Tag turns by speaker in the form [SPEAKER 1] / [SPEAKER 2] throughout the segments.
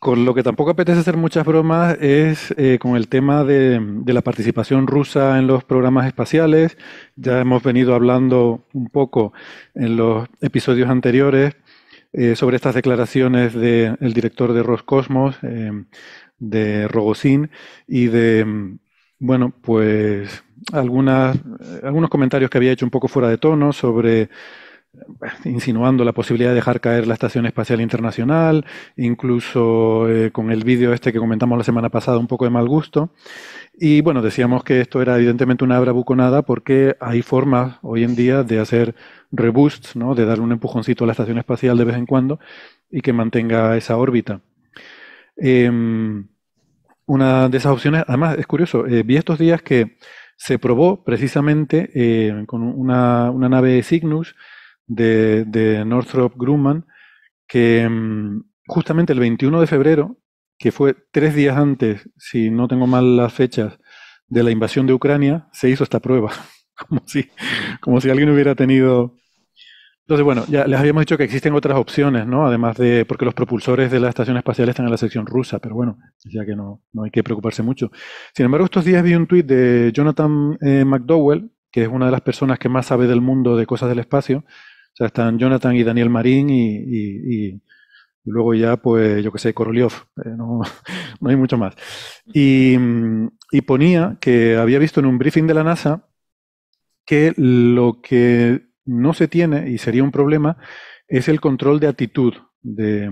[SPEAKER 1] Con lo que tampoco apetece hacer muchas bromas es eh, con el tema de, la participación rusa en los programas espaciales. Ya hemos venido hablando un poco en los episodios anteriores eh, sobre estas declaraciones del director de Roscosmos, eh, de Rogozin, y de, bueno, pues algunas, algunos comentarios que había hecho un poco fuera de tono sobre insinuando la posibilidad de dejar caer la Estación Espacial Internacional, incluso eh, con el vídeo este que comentamos la semana pasada, un poco de mal gusto. Y bueno, decíamos que esto era evidentemente una bravuconada porque hay formas hoy en día de hacer reboosts, de darle un empujoncito a la Estación Espacial de vez en cuando y que mantenga esa órbita. Em, una de esas opciones, además es curioso, eh, vi estos días que se probó precisamente eh, con una, nave de Cygnus, de, Northrop Grumman, que mm, justamente el 21 de febrero, que fue tres días antes, si no tengo mal las fechas, de la invasión de Ucrania, se hizo esta prueba, como si, como si alguien hubiera tenido... Entonces, bueno, ya les habíamos dicho que existen otras opciones, ¿no? Además de, porque los propulsores de la estación espacial están en la sección rusa, pero bueno, ya que no, no hay que preocuparse mucho. Sin embargo, estos días vi un tuit de Jonathan eh, McDowell, que es una de las personas que más sabe del mundo de cosas del espacio, o sea, están Jonathan y Daniel Marín y, luego ya, pues, yo qué sé, Korolev, eh, no, hay mucho más. Y, y, ponía que había visto en un briefing de la NASA que lo que no se tiene, y sería un problema, es el control de actitud, de,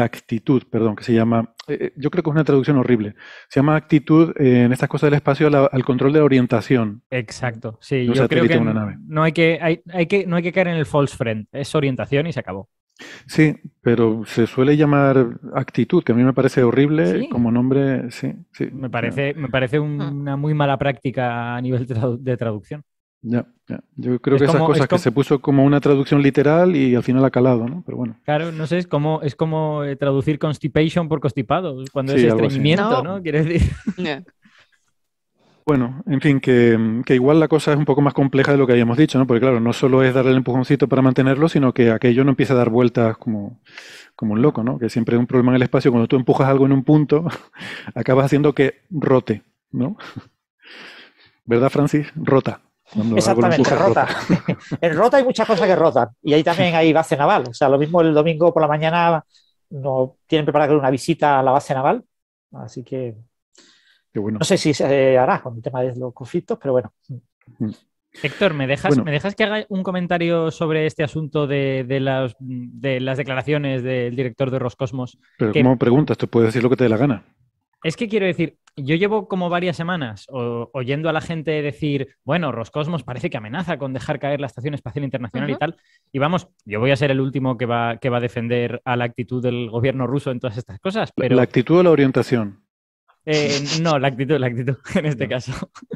[SPEAKER 1] actitud, perdón, que se llama, eh, eh, yo creo que es una traducción horrible, se llama actitud eh, en estas cosas del espacio al control de orientación.
[SPEAKER 2] Exacto, sí, yo creo que, No, hay que, hay, que no hay que caer en el false friend, es orientación y se acabó.
[SPEAKER 1] Sí, pero se suele llamar actitud, que a mí me parece horrible como nombre, sí, sí. Me parece,
[SPEAKER 2] me parece ah. una muy mala práctica a nivel de, traducción.
[SPEAKER 1] Ya, Yo creo que esas cosas que se puso como una traducción literal y al final ha calado, ¿no? Pero bueno.
[SPEAKER 2] Claro, no sé, es como, es como eh, traducir constipation por constipado, cuando es estreñimiento, ¿no? Quieres decir.
[SPEAKER 1] Bueno, en fin, que, igual la cosa es un poco más compleja de lo que habíamos dicho, ¿no? Porque claro, no solo es darle el empujoncito para mantenerlo, sino que aquello no empieza a dar vueltas como, como un loco, ¿no? Que siempre es un problema en el espacio. Cuando tú empujas algo en un punto, acabas haciendo que rote, ¿no? ¿Verdad, Francis? Rota. Exactamente,
[SPEAKER 2] en rota hay muchas cosas que rota Y ahí también hay base naval. O sea, lo mismo el domingo por la mañana no tienen preparado una visita a la base naval. Así que bueno. no sé si se hará con el tema de los conflictos, pero bueno. Mm. Héctor, ¿me dejas, ¿me dejas que haga un comentario sobre este asunto de, las, declaraciones del director de Roscosmos? Pero como
[SPEAKER 1] preguntas, Tú puedes decir lo que te dé la gana.
[SPEAKER 2] Es que quiero decir, yo llevo como varias semanas oyendo a la gente decir, bueno, Roscosmos parece que amenaza con dejar caer la Estación Espacial Internacional y tal. Y vamos, yo voy a ser el último que va, que va a defender a la actitud del gobierno ruso en todas estas cosas. ¿La
[SPEAKER 1] actitud o la orientación?
[SPEAKER 2] Eh, no, la actitud, la actitud en este caso.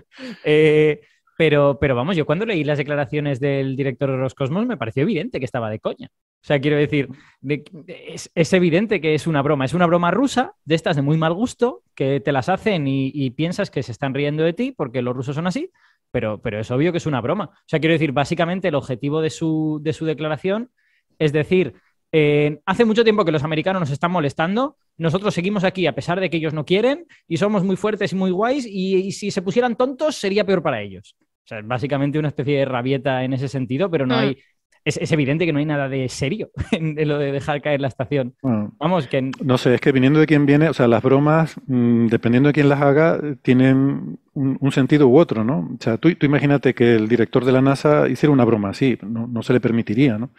[SPEAKER 2] Eh, pero, pero vamos, yo cuando leí las declaraciones del director de Roscosmos me pareció evidente que estaba de coña. O sea, quiero decir, es, evidente que es una broma. Es una broma rusa, de estas de muy mal gusto, que te las hacen y, piensas que se están riendo de ti porque los rusos son así, pero, pero, es obvio que es una broma. O sea, quiero decir, básicamente el objetivo de su, de su declaración es decir, eh, hace mucho tiempo que los americanos nos están molestando, nosotros seguimos aquí a pesar de que ellos no quieren y somos muy fuertes y muy guays y, si se pusieran tontos sería peor para ellos. O sea, es básicamente una especie de rabieta en ese sentido, pero no mm. hay es, evidente que no hay nada de serio en, lo de dejar caer la estación. Vamos, que...
[SPEAKER 1] No sé, es que viniendo de quién viene, o sea, las bromas, mm, dependiendo de quién las haga, tienen un, sentido u otro, ¿no? O sea, tú, tú, imagínate que el director de la NASA hiciera una broma así, no, se le permitiría, ¿no?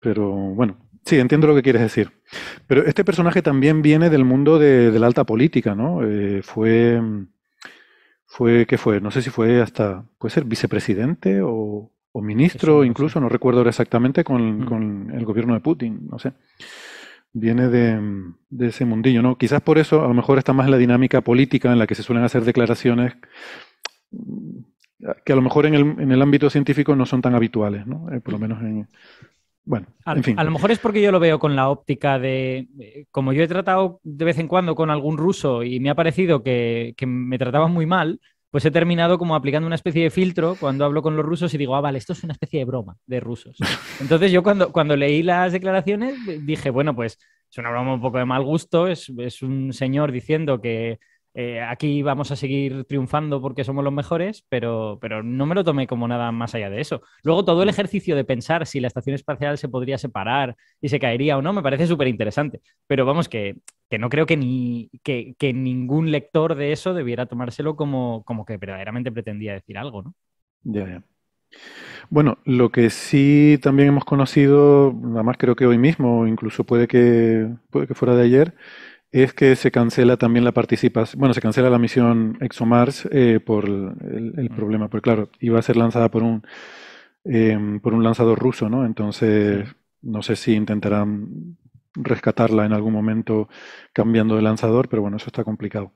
[SPEAKER 1] Pero bueno, sí, entiendo lo que quieres decir. Pero este personaje también viene del mundo de, la alta política, ¿no? Eh, fue... Fue, ¿Qué fue? No sé si fue hasta, puede ser vicepresidente o, o ministro, incluso, no recuerdo ahora exactamente, mm. con, el gobierno de Putin, no sé. Viene de, ese mundillo, ¿no? Quizás por eso a lo mejor está más en la dinámica política en la que se suelen hacer declaraciones que a lo mejor en el, ámbito científico no son tan habituales, ¿no? Eh, por lo menos en... Bueno, a, en fin. A lo mejor
[SPEAKER 2] es porque yo lo veo con la óptica de... Eh, como yo he tratado de vez en cuando con algún ruso y me ha parecido que, que me trataban muy mal, pues he terminado como aplicando una especie de filtro cuando hablo con los rusos y digo, ah, vale, esto es una especie de broma de rusos. Entonces yo cuando, cuando leí las declaraciones dije, bueno, pues es una broma un poco de mal gusto, es, es un señor diciendo que eh, aquí vamos a seguir triunfando porque somos los mejores, pero, no me lo tomé como nada más allá de eso. Luego todo el mm. ejercicio de pensar si la estación espacial se podría separar y se caería o no, me parece súper interesante, pero vamos que, no creo que, ni, que, ningún lector de eso debiera tomárselo como, que verdaderamente pretendía decir algo, ¿no?
[SPEAKER 1] Ya, ya. Bueno, lo que sí también hemos conocido, nada más creo que hoy mismo, incluso puede que, puede que fuera de ayer, es que se cancela también la participación, bueno, se cancela la misión ExoMars eh, por el, problema, porque claro, iba a ser lanzada por un, em, por un lanzador ruso, ¿no? Entonces, no sé si intentarán rescatarla en algún momento cambiando de lanzador, pero bueno, eso está complicado.